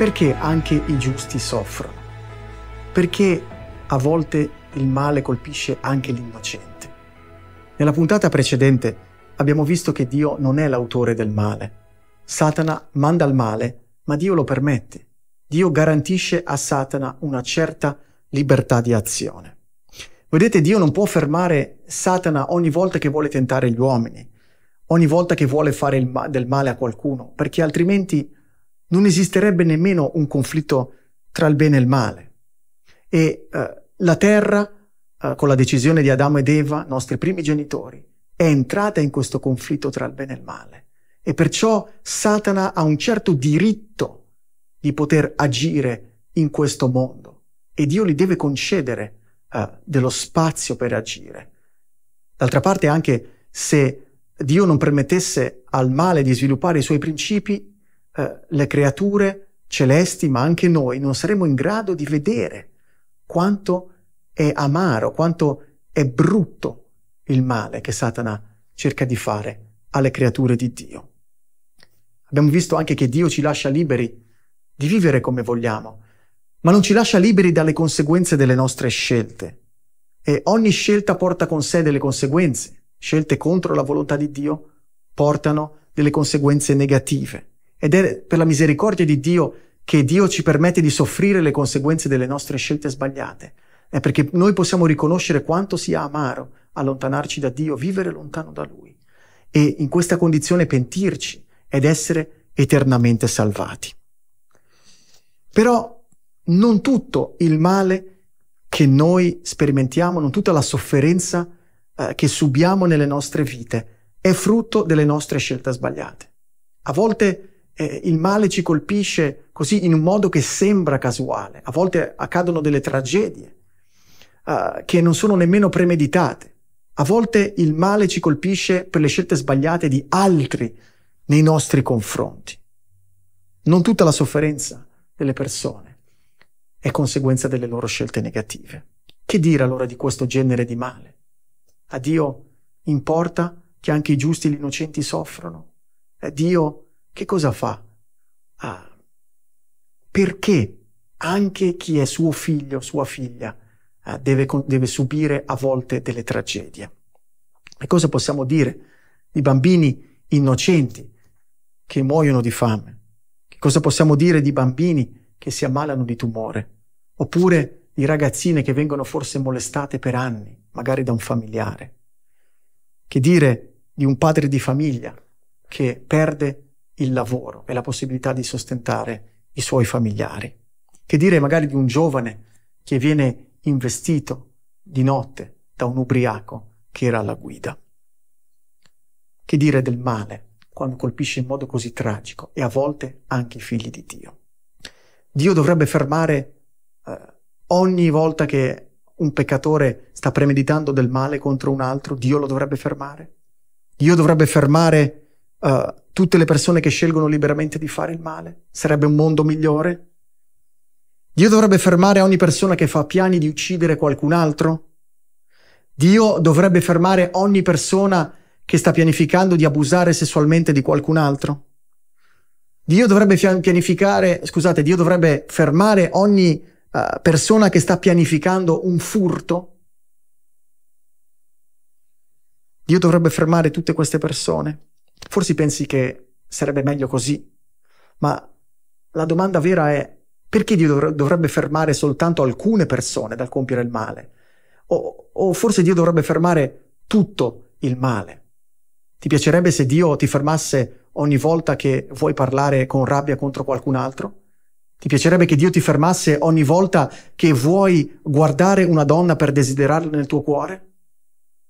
Perché anche i giusti soffrono? Perché a volte il male colpisce anche l'innocente? Nella puntata precedente abbiamo visto che Dio non è l'autore del male. Satana manda il male, ma Dio lo permette. Dio garantisce a Satana una certa libertà di azione. Vedete, Dio non può fermare Satana ogni volta che vuole tentare gli uomini, ogni volta che vuole fare ma- del male a qualcuno, perché altrimenti non esisterebbe nemmeno un conflitto tra il bene e il male. E eh, la terra, eh, con la decisione di Adamo ed Eva, nostri primi genitori, è entrata in questo conflitto tra il bene e il male. E perciò Satana ha un certo diritto di poter agire in questo mondo e Dio gli deve concedere eh, dello spazio per agire. D'altra parte anche se Dio non permettesse al male di sviluppare i suoi principi, eh, le creature celesti, ma anche noi, non saremo in grado di vedere quanto è amaro, quanto è brutto il male che Satana cerca di fare alle creature di Dio. Abbiamo visto anche che Dio ci lascia liberi di vivere come vogliamo, ma non ci lascia liberi dalle conseguenze delle nostre scelte. E ogni scelta porta con sé delle conseguenze. Scelte contro la volontà di Dio portano delle conseguenze negative. Ed è per la misericordia di Dio che Dio ci permette di soffrire le conseguenze delle nostre scelte sbagliate. È perché noi possiamo riconoscere quanto sia amaro allontanarci da Dio, vivere lontano da Lui. E in questa condizione pentirci ed essere eternamente salvati. Però non tutto il male che noi sperimentiamo, non tutta la sofferenza eh, che subiamo nelle nostre vite è frutto delle nostre scelte sbagliate. A volte eh, il male ci colpisce così in un modo che sembra casuale, a volte accadono delle tragedie uh, che non sono nemmeno premeditate, a volte il male ci colpisce per le scelte sbagliate di altri nei nostri confronti. Non tutta la sofferenza delle persone è conseguenza delle loro scelte negative. Che dire allora di questo genere di male? A Dio importa che anche i giusti e gli innocenti soffrono? A eh, Dio importa che cosa fa? Ah, perché anche chi è suo figlio, sua figlia, eh, deve, deve subire a volte delle tragedie? E cosa possiamo dire di bambini innocenti che muoiono di fame? Che cosa possiamo dire di bambini che si ammalano di tumore? Oppure di ragazzine che vengono forse molestate per anni, magari da un familiare? Che dire di un padre di famiglia che perde il lavoro e la possibilità di sostentare i suoi familiari. Che dire magari di un giovane che viene investito di notte da un ubriaco che era alla guida. Che dire del male quando colpisce in modo così tragico e a volte anche i figli di Dio. Dio dovrebbe fermare eh, ogni volta che un peccatore sta premeditando del male contro un altro, Dio lo dovrebbe fermare. Dio dovrebbe fermare uh, tutte le persone che scelgono liberamente di fare il male? Sarebbe un mondo migliore? Dio dovrebbe fermare ogni persona che fa piani di uccidere qualcun altro? Dio dovrebbe fermare ogni persona che sta pianificando di abusare sessualmente di qualcun altro? Dio dovrebbe pianificare, scusate, Dio dovrebbe fermare ogni uh, persona che sta pianificando un furto? Dio dovrebbe fermare tutte queste persone. Forse pensi che sarebbe meglio così, ma la domanda vera è perché Dio dovrebbe fermare soltanto alcune persone dal compiere il male? O, o forse Dio dovrebbe fermare tutto il male? Ti piacerebbe se Dio ti fermasse ogni volta che vuoi parlare con rabbia contro qualcun altro? Ti piacerebbe che Dio ti fermasse ogni volta che vuoi guardare una donna per desiderarla nel tuo cuore?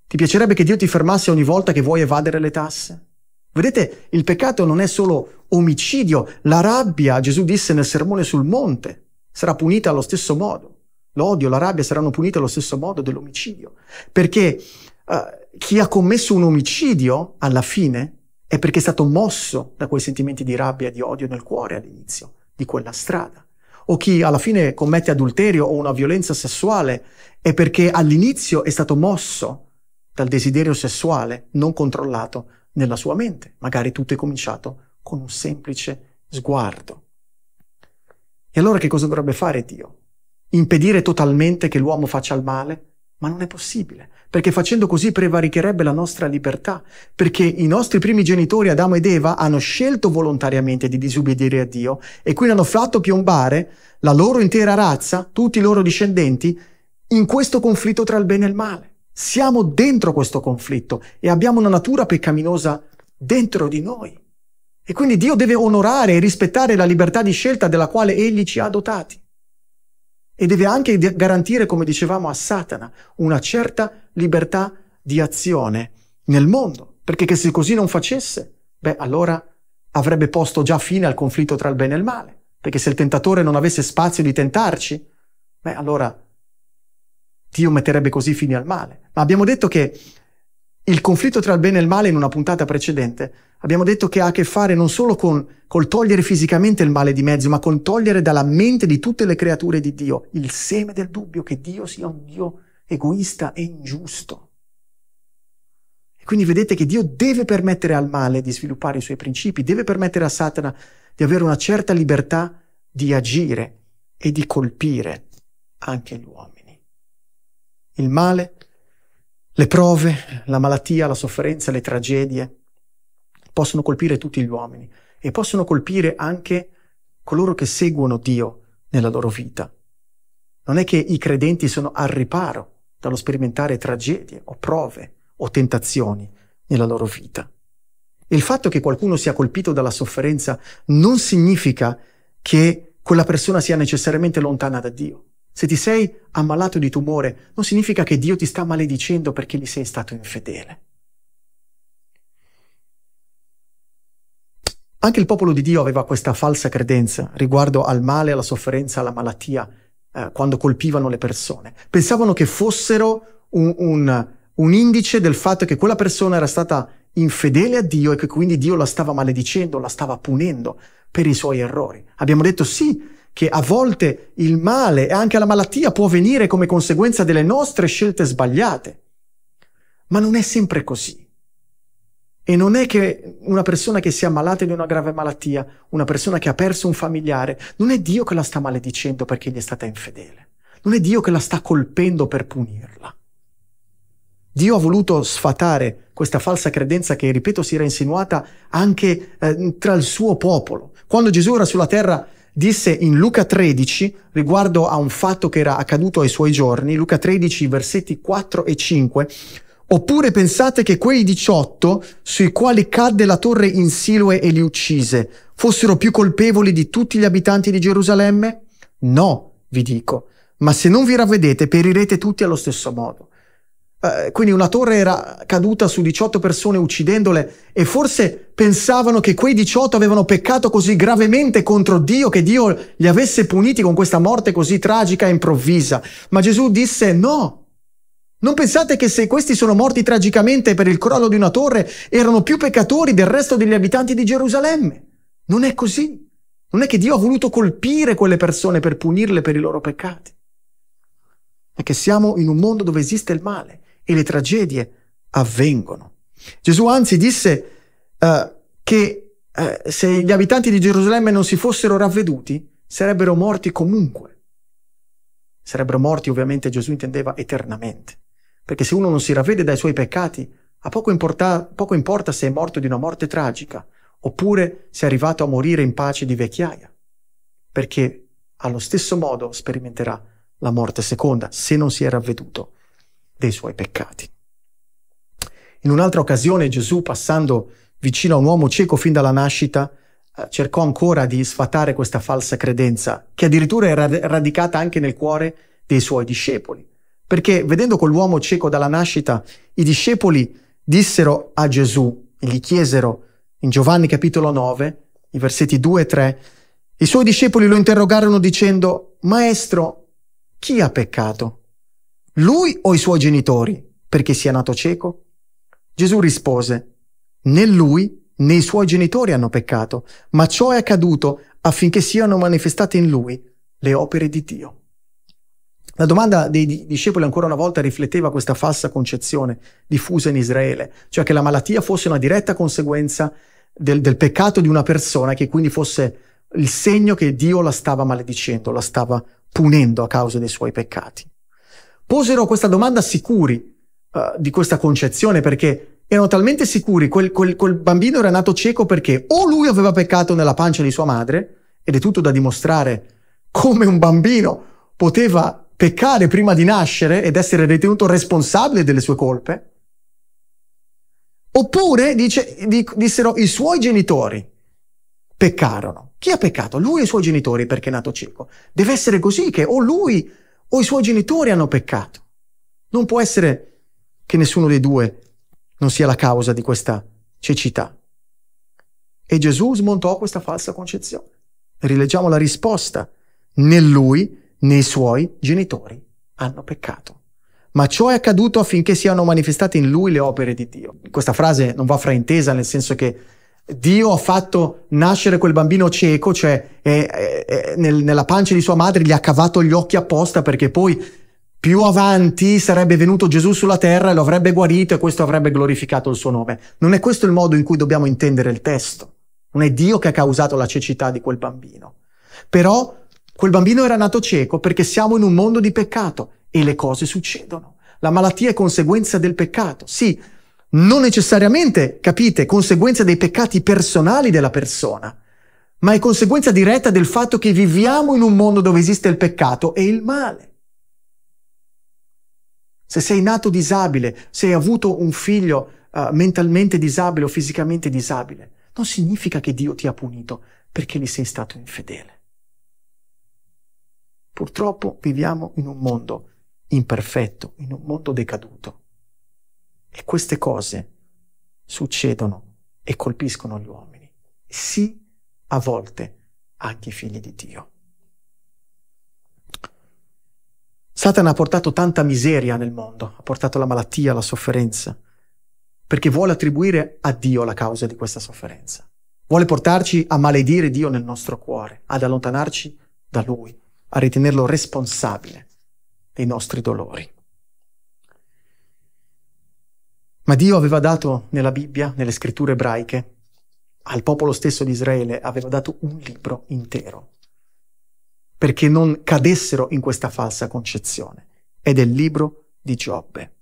Ti piacerebbe che Dio ti fermasse ogni volta che vuoi evadere le tasse? Vedete, il peccato non è solo omicidio, la rabbia, Gesù disse nel sermone sul monte, sarà punita allo stesso modo. L'odio, la rabbia saranno punite allo stesso modo dell'omicidio. Perché uh, chi ha commesso un omicidio, alla fine, è perché è stato mosso da quei sentimenti di rabbia e di odio nel cuore all'inizio di quella strada. O chi alla fine commette adulterio o una violenza sessuale è perché all'inizio è stato mosso dal desiderio sessuale non controllato nella sua mente. Magari tutto è cominciato con un semplice sguardo. E allora che cosa dovrebbe fare Dio? Impedire totalmente che l'uomo faccia il male? Ma non è possibile, perché facendo così prevaricherebbe la nostra libertà, perché i nostri primi genitori Adamo ed Eva hanno scelto volontariamente di disobbedire a Dio e quindi hanno fatto piombare la loro intera razza, tutti i loro discendenti, in questo conflitto tra il bene e il male. Siamo dentro questo conflitto e abbiamo una natura peccaminosa dentro di noi. E quindi Dio deve onorare e rispettare la libertà di scelta della quale Egli ci ha dotati. E deve anche garantire, come dicevamo a Satana, una certa libertà di azione nel mondo. Perché se così non facesse, beh, allora avrebbe posto già fine al conflitto tra il bene e il male. Perché se il tentatore non avesse spazio di tentarci, beh, allora Dio metterebbe così fine al male. Ma abbiamo detto che il conflitto tra il bene e il male in una puntata precedente, abbiamo detto che ha a che fare non solo con col togliere fisicamente il male di mezzo, ma con togliere dalla mente di tutte le creature di Dio il seme del dubbio che Dio sia un Dio egoista e ingiusto. E quindi vedete che Dio deve permettere al male di sviluppare i suoi principi, deve permettere a Satana di avere una certa libertà di agire e di colpire anche gli uomini il male, le prove, la malattia, la sofferenza, le tragedie possono colpire tutti gli uomini e possono colpire anche coloro che seguono Dio nella loro vita. Non è che i credenti sono al riparo dallo sperimentare tragedie o prove o tentazioni nella loro vita. Il fatto che qualcuno sia colpito dalla sofferenza non significa che quella persona sia necessariamente lontana da Dio. Se ti sei ammalato di tumore, non significa che Dio ti sta maledicendo perché gli sei stato infedele. Anche il popolo di Dio aveva questa falsa credenza riguardo al male, alla sofferenza, alla malattia, eh, quando colpivano le persone. Pensavano che fossero un, un, un indice del fatto che quella persona era stata infedele a Dio e che quindi Dio la stava maledicendo, la stava punendo per i suoi errori. Abbiamo detto sì, che a volte il male e anche la malattia può venire come conseguenza delle nostre scelte sbagliate. Ma non è sempre così. E non è che una persona che si è ammalata di una grave malattia, una persona che ha perso un familiare, non è Dio che la sta maledicendo perché gli è stata infedele. Non è Dio che la sta colpendo per punirla. Dio ha voluto sfatare questa falsa credenza che, ripeto, si era insinuata anche eh, tra il suo popolo. Quando Gesù era sulla terra disse in Luca 13 riguardo a un fatto che era accaduto ai suoi giorni, Luca 13 versetti 4 e 5, oppure pensate che quei 18 sui quali cadde la torre in Siloe e li uccise fossero più colpevoli di tutti gli abitanti di Gerusalemme? No, vi dico, ma se non vi ravvedete perirete tutti allo stesso modo. Eh, quindi una torre era caduta su 18 persone uccidendole e forse pensavano che quei 18 avevano peccato così gravemente contro Dio che Dio li avesse puniti con questa morte così tragica e improvvisa. Ma Gesù disse no. Non pensate che se questi sono morti tragicamente per il crollo di una torre erano più peccatori del resto degli abitanti di Gerusalemme. Non è così. Non è che Dio ha voluto colpire quelle persone per punirle per i loro peccati. È che siamo in un mondo dove esiste il male e le tragedie avvengono. Gesù anzi disse uh, che uh, se gli abitanti di Gerusalemme non si fossero ravveduti, sarebbero morti comunque. Sarebbero morti ovviamente Gesù intendeva eternamente, perché se uno non si ravvede dai suoi peccati, a poco, importa, poco importa se è morto di una morte tragica oppure se è arrivato a morire in pace di vecchiaia, perché allo stesso modo sperimenterà la morte seconda se non si è ravveduto dei suoi peccati. In un'altra occasione Gesù, passando vicino a un uomo cieco fin dalla nascita, eh, cercò ancora di sfatare questa falsa credenza, che addirittura era radicata anche nel cuore dei suoi discepoli. Perché vedendo quell'uomo cieco dalla nascita, i discepoli dissero a Gesù, e gli chiesero in Giovanni capitolo 9, i versetti 2 e 3, i suoi discepoli lo interrogarono dicendo, Maestro, chi ha peccato? lui o i suoi genitori, perché sia nato cieco? Gesù rispose, né lui né i suoi genitori hanno peccato, ma ciò è accaduto affinché siano manifestate in lui le opere di Dio. La domanda dei discepoli ancora una volta rifletteva questa falsa concezione diffusa in Israele, cioè che la malattia fosse una diretta conseguenza del, del peccato di una persona che quindi fosse il segno che Dio la stava maledicendo, la stava punendo a causa dei suoi peccati posero questa domanda sicuri uh, di questa concezione perché erano talmente sicuri, quel, quel, quel bambino era nato cieco perché o lui aveva peccato nella pancia di sua madre, ed è tutto da dimostrare come un bambino poteva peccare prima di nascere ed essere ritenuto responsabile delle sue colpe, oppure dice, dissero i suoi genitori peccarono. Chi ha peccato? Lui e i suoi genitori perché è nato cieco. Deve essere così che o lui o i suoi genitori hanno peccato. Non può essere che nessuno dei due non sia la causa di questa cecità. E Gesù smontò questa falsa concezione. Rileggiamo la risposta. Né lui né i suoi genitori hanno peccato. Ma ciò è accaduto affinché siano manifestate in lui le opere di Dio. Questa frase non va fraintesa nel senso che Dio ha fatto nascere quel bambino cieco, cioè eh, eh, eh, nel, nella pancia di sua madre gli ha cavato gli occhi apposta perché poi più avanti sarebbe venuto Gesù sulla terra e lo avrebbe guarito e questo avrebbe glorificato il suo nome. Non è questo il modo in cui dobbiamo intendere il testo. Non è Dio che ha causato la cecità di quel bambino. Però quel bambino era nato cieco perché siamo in un mondo di peccato e le cose succedono. La malattia è conseguenza del peccato. Sì, non necessariamente, capite, conseguenza dei peccati personali della persona, ma è conseguenza diretta del fatto che viviamo in un mondo dove esiste il peccato e il male. Se sei nato disabile, se hai avuto un figlio uh, mentalmente disabile o fisicamente disabile, non significa che Dio ti ha punito perché gli sei stato infedele. Purtroppo viviamo in un mondo imperfetto, in un mondo decaduto e queste cose succedono e colpiscono gli uomini, sì a volte anche i figli di Dio. Satana ha portato tanta miseria nel mondo, ha portato la malattia, la sofferenza, perché vuole attribuire a Dio la causa di questa sofferenza. Vuole portarci a maledire Dio nel nostro cuore, ad allontanarci da Lui, a ritenerlo responsabile dei nostri dolori. Ma Dio aveva dato nella Bibbia, nelle scritture ebraiche, al popolo stesso di Israele, aveva dato un libro intero, perché non cadessero in questa falsa concezione. Ed è il libro di Giobbe.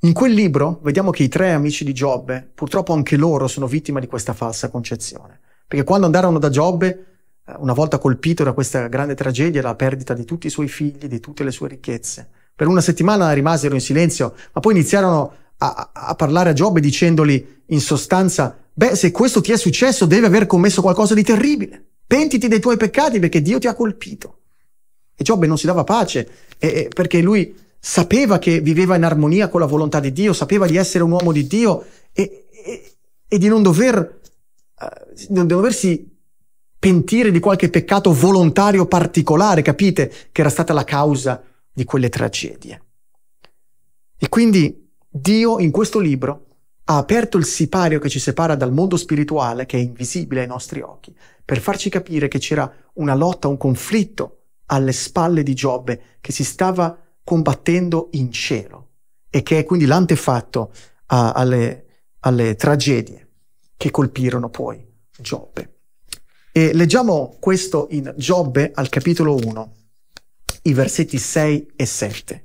In quel libro vediamo che i tre amici di Giobbe, purtroppo anche loro sono vittime di questa falsa concezione, perché quando andarono da Giobbe, eh, una volta colpito da questa grande tragedia, la perdita di tutti i suoi figli, di tutte le sue ricchezze, per una settimana rimasero in silenzio, ma poi iniziarono a, a parlare a Giobbe dicendogli in sostanza, beh, se questo ti è successo devi aver commesso qualcosa di terribile. Pentiti dei tuoi peccati perché Dio ti ha colpito. E Giobbe non si dava pace eh, perché lui sapeva che viveva in armonia con la volontà di Dio, sapeva di essere un uomo di Dio e, e, e di non dover, uh, non doversi pentire di qualche peccato volontario particolare, capite? Che era stata la causa di quelle tragedie. E quindi Dio in questo libro ha aperto il sipario che ci separa dal mondo spirituale, che è invisibile ai nostri occhi, per farci capire che c'era una lotta, un conflitto alle spalle di Giobbe che si stava combattendo in cielo e che è quindi l'antefatto a, alle, alle tragedie che colpirono poi Giobbe. E leggiamo questo in Giobbe al capitolo 1 i versetti 6 e 7.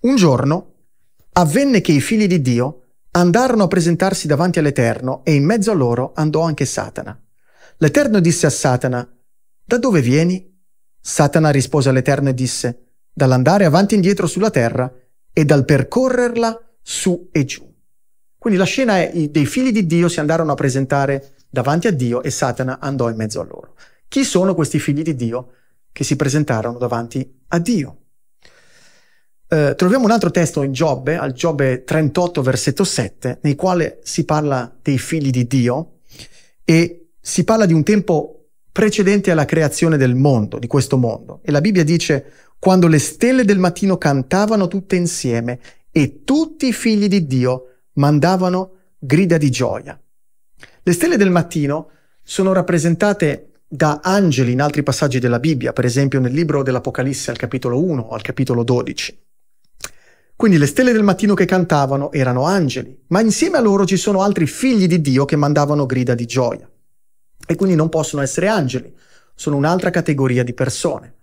Un giorno avvenne che i figli di Dio andarono a presentarsi davanti all'Eterno e in mezzo a loro andò anche Satana. L'Eterno disse a Satana, Da dove vieni? Satana rispose all'Eterno e disse, Dall'andare avanti e indietro sulla terra e dal percorrerla su e giù. Quindi la scena è dei figli di Dio si andarono a presentare davanti a Dio e Satana andò in mezzo a loro. Chi sono questi figli di Dio? che si presentarono davanti a Dio. Eh, troviamo un altro testo in Giobbe, al Giobbe 38 versetto 7, nel quale si parla dei figli di Dio e si parla di un tempo precedente alla creazione del mondo, di questo mondo. E la Bibbia dice, quando le stelle del mattino cantavano tutte insieme e tutti i figli di Dio mandavano grida di gioia. Le stelle del mattino sono rappresentate da angeli in altri passaggi della Bibbia, per esempio nel libro dell'Apocalisse al capitolo 1 o al capitolo 12. Quindi le stelle del mattino che cantavano erano angeli, ma insieme a loro ci sono altri figli di Dio che mandavano grida di gioia. E quindi non possono essere angeli, sono un'altra categoria di persone.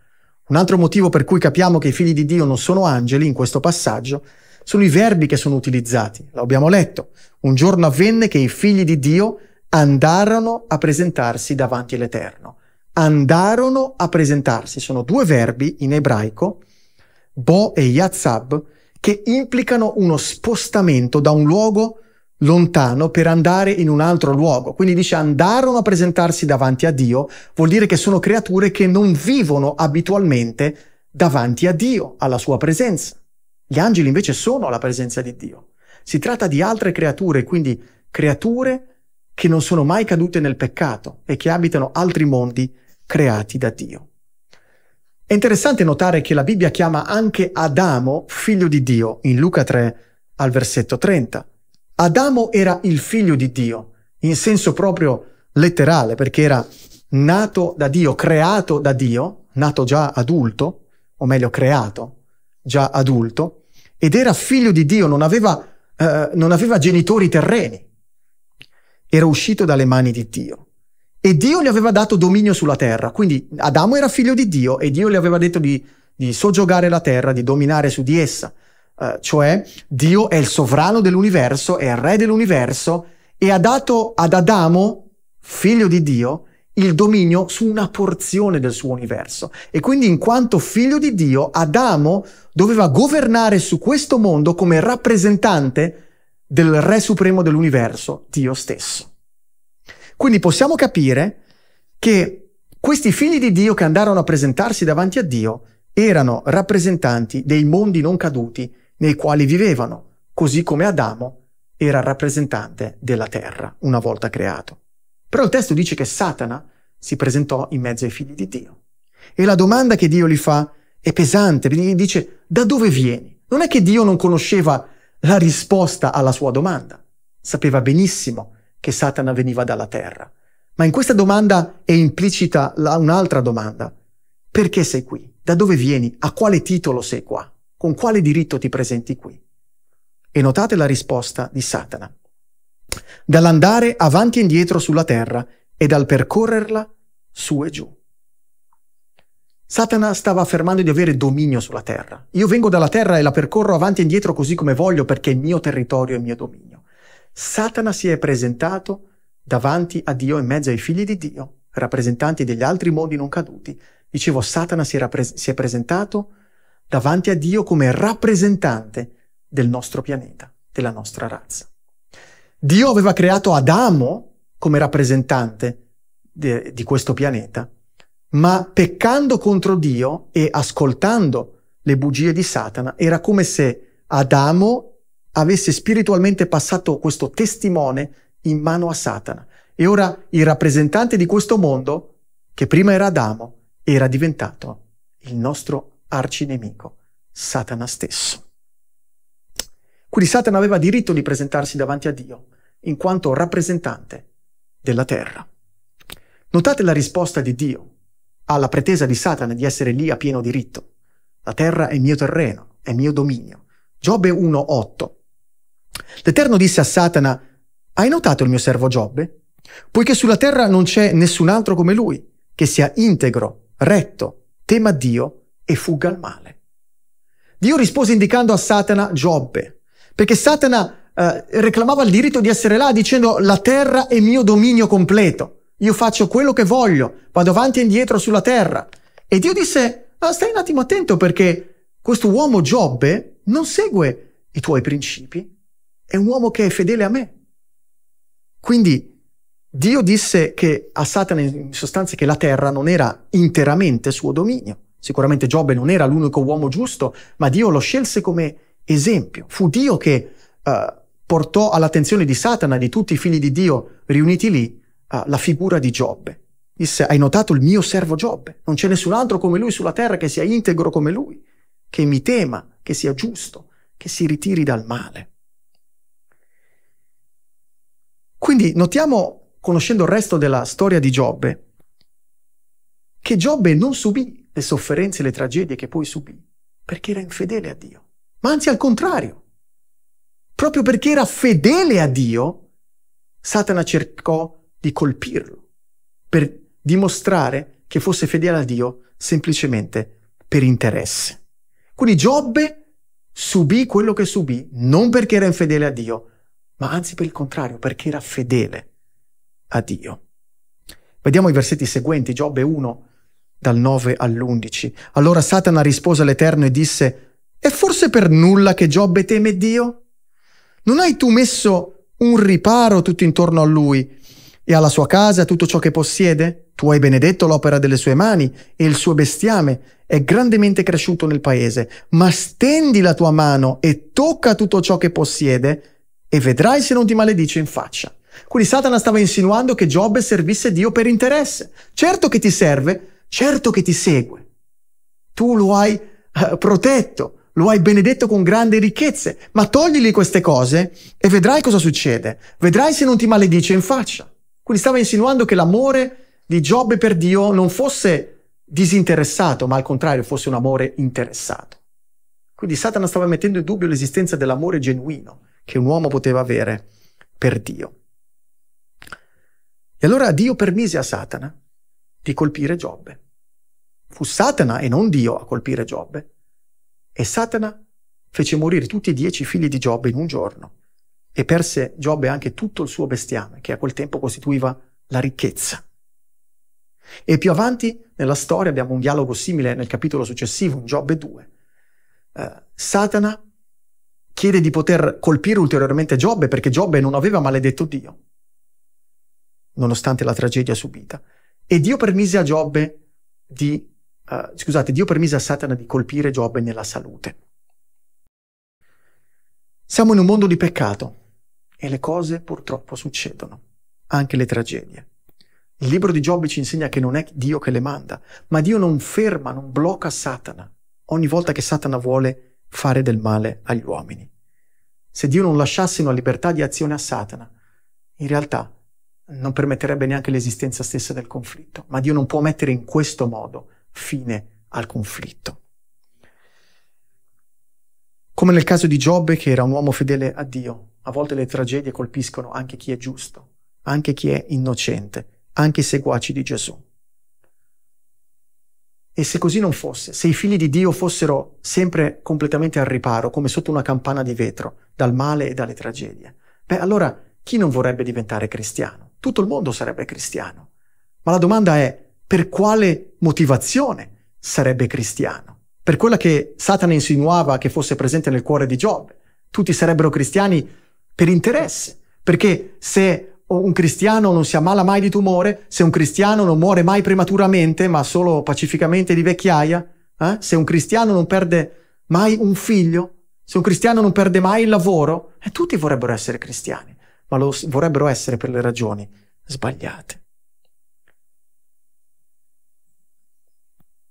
Un altro motivo per cui capiamo che i figli di Dio non sono angeli in questo passaggio sono i verbi che sono utilizzati. L'abbiamo letto. Un giorno avvenne che i figli di Dio andarono a presentarsi davanti all'Eterno. Andarono a presentarsi, sono due verbi in ebraico, bo e yatzab, che implicano uno spostamento da un luogo lontano per andare in un altro luogo. Quindi dice andarono a presentarsi davanti a Dio, vuol dire che sono creature che non vivono abitualmente davanti a Dio, alla sua presenza. Gli angeli invece sono alla presenza di Dio. Si tratta di altre creature, quindi creature che non sono mai cadute nel peccato e che abitano altri mondi creati da Dio. È interessante notare che la Bibbia chiama anche Adamo figlio di Dio in Luca 3 al versetto 30. Adamo era il figlio di Dio, in senso proprio letterale, perché era nato da Dio, creato da Dio, nato già adulto, o meglio creato già adulto, ed era figlio di Dio, non aveva, eh, non aveva genitori terreni, era uscito dalle mani di Dio. E Dio gli aveva dato dominio sulla terra. Quindi Adamo era figlio di Dio e Dio gli aveva detto di, di soggiogare la terra, di dominare su di essa. Uh, cioè Dio è il sovrano dell'universo, è il re dell'universo e ha dato ad Adamo, figlio di Dio, il dominio su una porzione del suo universo. E quindi in quanto figlio di Dio, Adamo doveva governare su questo mondo come rappresentante del Re Supremo dell'universo, Dio stesso. Quindi possiamo capire che questi figli di Dio che andarono a presentarsi davanti a Dio erano rappresentanti dei mondi non caduti nei quali vivevano, così come Adamo era rappresentante della terra una volta creato. Però il testo dice che Satana si presentò in mezzo ai figli di Dio. E la domanda che Dio gli fa è pesante, gli dice da dove vieni? Non è che Dio non conosceva la risposta alla sua domanda. Sapeva benissimo che Satana veniva dalla terra. Ma in questa domanda è implicita un'altra domanda. Perché sei qui? Da dove vieni? A quale titolo sei qua? Con quale diritto ti presenti qui? E notate la risposta di Satana. Dall'andare avanti e indietro sulla terra e dal percorrerla su e giù. Satana stava affermando di avere dominio sulla terra. Io vengo dalla terra e la percorro avanti e indietro così come voglio perché è il mio territorio e il mio dominio. Satana si è presentato davanti a Dio in mezzo ai figli di Dio, rappresentanti degli altri mondi non caduti. Dicevo, Satana si, pre- si è presentato davanti a Dio come rappresentante del nostro pianeta, della nostra razza. Dio aveva creato Adamo come rappresentante de- di questo pianeta ma peccando contro Dio e ascoltando le bugie di Satana, era come se Adamo avesse spiritualmente passato questo testimone in mano a Satana. E ora il rappresentante di questo mondo, che prima era Adamo, era diventato il nostro arcinemico, Satana stesso. Quindi Satana aveva diritto di presentarsi davanti a Dio in quanto rappresentante della terra. Notate la risposta di Dio alla pretesa di Satana di essere lì a pieno diritto. La terra è mio terreno, è mio dominio. Giobbe 1.8. L'Eterno disse a Satana, hai notato il mio servo Giobbe? Poiché sulla terra non c'è nessun altro come lui, che sia integro, retto, tema Dio e fugga al male. Dio rispose indicando a Satana Giobbe, perché Satana eh, reclamava il diritto di essere là dicendo la terra è mio dominio completo. Io faccio quello che voglio, vado avanti e indietro sulla terra. E Dio disse, ah, stai un attimo attento perché questo uomo Giobbe non segue i tuoi principi, è un uomo che è fedele a me. Quindi Dio disse che a Satana in sostanza che la terra non era interamente suo dominio. Sicuramente Giobbe non era l'unico uomo giusto, ma Dio lo scelse come esempio. Fu Dio che uh, portò all'attenzione di Satana, di tutti i figli di Dio riuniti lì, uh, la figura di Giobbe. Disse, hai notato il mio servo Giobbe? Non c'è nessun altro come lui sulla terra che sia integro come lui, che mi tema, che sia giusto, che si ritiri dal male. Quindi notiamo, conoscendo il resto della storia di Giobbe, che Giobbe non subì le sofferenze e le tragedie che poi subì, perché era infedele a Dio, ma anzi al contrario. Proprio perché era fedele a Dio, Satana cercò di colpirlo, per dimostrare che fosse fedele a Dio semplicemente per interesse. Quindi Giobbe subì quello che subì, non perché era infedele a Dio, ma anzi per il contrario, perché era fedele a Dio. Vediamo i versetti seguenti, Giobbe 1, dal 9 all'11. Allora Satana rispose all'Eterno e disse, è forse per nulla che Giobbe teme Dio? Non hai tu messo un riparo tutto intorno a lui e alla sua casa a tutto ciò che possiede? Tu hai benedetto l'opera delle sue mani e il suo bestiame è grandemente cresciuto nel paese, ma stendi la tua mano e tocca tutto ciò che possiede e vedrai se non ti maledice in faccia. Quindi Satana stava insinuando che Giobbe servisse Dio per interesse. Certo che ti serve, certo che ti segue. Tu lo hai eh, protetto, lo hai benedetto con grandi ricchezze, ma toglili queste cose e vedrai cosa succede. Vedrai se non ti maledice in faccia. Quindi stava insinuando che l'amore di Giobbe per Dio non fosse disinteressato, ma al contrario fosse un amore interessato. Quindi Satana stava mettendo in dubbio l'esistenza dell'amore genuino che un uomo poteva avere per Dio. E allora Dio permise a Satana di colpire Giobbe. Fu Satana e non Dio a colpire Giobbe. E Satana fece morire tutti e dieci figli di Giobbe in un giorno e perse Giobbe anche tutto il suo bestiame, che a quel tempo costituiva la ricchezza. E più avanti nella storia abbiamo un dialogo simile nel capitolo successivo, in Giobbe 2. Eh, Satana chiede di poter colpire ulteriormente Giobbe perché Giobbe non aveva maledetto Dio, nonostante la tragedia subita. E Dio permise a Giobbe di, eh, scusate, Dio permise a Satana di colpire Giobbe nella salute. Siamo in un mondo di peccato, e le cose purtroppo succedono, anche le tragedie. Il libro di Giobbe ci insegna che non è Dio che le manda, ma Dio non ferma, non blocca Satana ogni volta che Satana vuole fare del male agli uomini. Se Dio non lasciasse una libertà di azione a Satana, in realtà non permetterebbe neanche l'esistenza stessa del conflitto, ma Dio non può mettere in questo modo fine al conflitto. Come nel caso di Giobbe, che era un uomo fedele a Dio, a volte le tragedie colpiscono anche chi è giusto, anche chi è innocente, anche i seguaci di Gesù. E se così non fosse, se i figli di Dio fossero sempre completamente al riparo, come sotto una campana di vetro, dal male e dalle tragedie, beh allora chi non vorrebbe diventare cristiano? Tutto il mondo sarebbe cristiano. Ma la domanda è per quale motivazione sarebbe cristiano? Per quella che Satana insinuava che fosse presente nel cuore di Giobbe. Tutti sarebbero cristiani per interesse. Perché se un cristiano non si ammala mai di tumore, se un cristiano non muore mai prematuramente, ma solo pacificamente di vecchiaia, eh? se un cristiano non perde mai un figlio, se un cristiano non perde mai il lavoro, eh, tutti vorrebbero essere cristiani, ma lo vorrebbero essere per le ragioni sbagliate.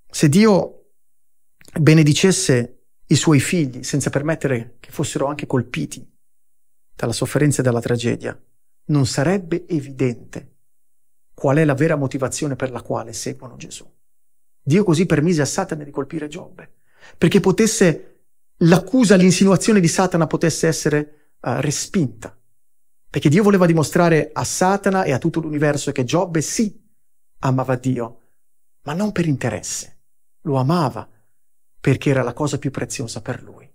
Se Dio benedicesse i suoi figli senza permettere che fossero anche colpiti dalla sofferenza e dalla tragedia, non sarebbe evidente qual è la vera motivazione per la quale seguono Gesù. Dio così permise a Satana di colpire Giobbe, perché potesse, l'accusa, l'insinuazione di Satana potesse essere uh, respinta, perché Dio voleva dimostrare a Satana e a tutto l'universo che Giobbe sì amava Dio, ma non per interesse, lo amava perché era la cosa più preziosa per lui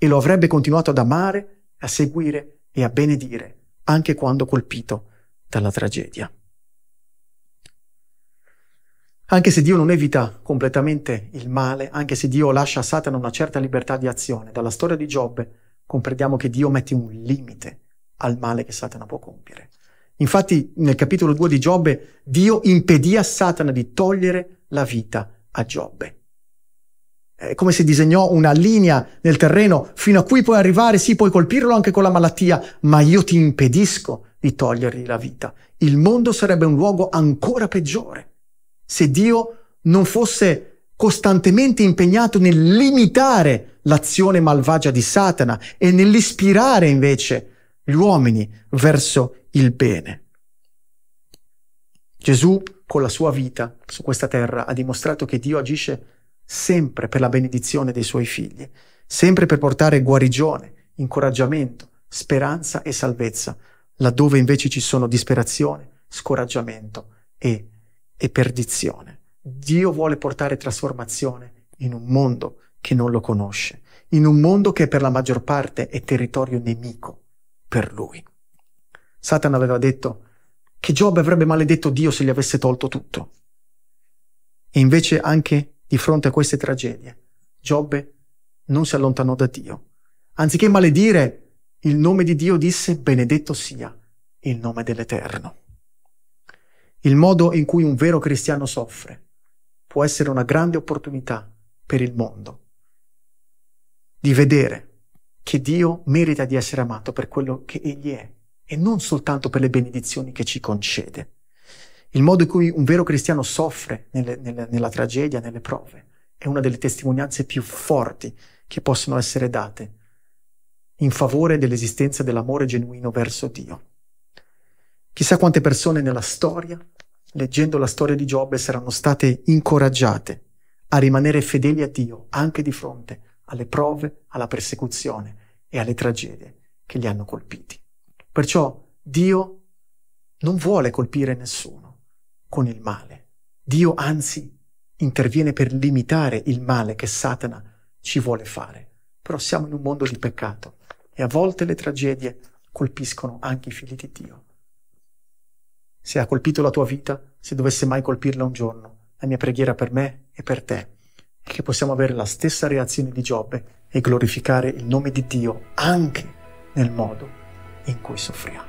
e lo avrebbe continuato ad amare a seguire e a benedire, anche quando colpito dalla tragedia. Anche se Dio non evita completamente il male, anche se Dio lascia a Satana una certa libertà di azione, dalla storia di Giobbe comprendiamo che Dio mette un limite al male che Satana può compiere. Infatti nel capitolo 2 di Giobbe Dio impedì a Satana di togliere la vita a Giobbe è come se disegnò una linea nel terreno, fino a cui puoi arrivare, sì, puoi colpirlo anche con la malattia, ma io ti impedisco di togliergli la vita. Il mondo sarebbe un luogo ancora peggiore se Dio non fosse costantemente impegnato nel limitare l'azione malvagia di Satana e nell'ispirare invece gli uomini verso il bene. Gesù con la sua vita su questa terra ha dimostrato che Dio agisce sempre per la benedizione dei suoi figli, sempre per portare guarigione, incoraggiamento, speranza e salvezza, laddove invece ci sono disperazione, scoraggiamento e, e perdizione. Dio vuole portare trasformazione in un mondo che non lo conosce, in un mondo che per la maggior parte è territorio nemico per lui. Satana aveva detto che Giobbe avrebbe maledetto Dio se gli avesse tolto tutto. E invece anche di fronte a queste tragedie, Giobbe non si allontanò da Dio. Anziché maledire il nome di Dio, disse benedetto sia il nome dell'Eterno. Il modo in cui un vero cristiano soffre può essere una grande opportunità per il mondo di vedere che Dio merita di essere amato per quello che Egli è e non soltanto per le benedizioni che ci concede il modo in cui un vero cristiano soffre nelle, nelle, nella tragedia, nelle prove, è una delle testimonianze più forti che possono essere date in favore dell'esistenza dell'amore genuino verso Dio. Chissà quante persone nella storia, leggendo la storia di Giobbe, saranno state incoraggiate a rimanere fedeli a Dio anche di fronte alle prove, alla persecuzione e alle tragedie che li hanno colpiti. Perciò Dio non vuole colpire nessuno con il male. Dio anzi interviene per limitare il male che Satana ci vuole fare. Però siamo in un mondo di peccato e a volte le tragedie colpiscono anche i figli di Dio. Se ha colpito la tua vita, se dovesse mai colpirla un giorno, la mia preghiera per me e per te è che possiamo avere la stessa reazione di Giobbe e glorificare il nome di Dio anche nel modo in cui soffriamo.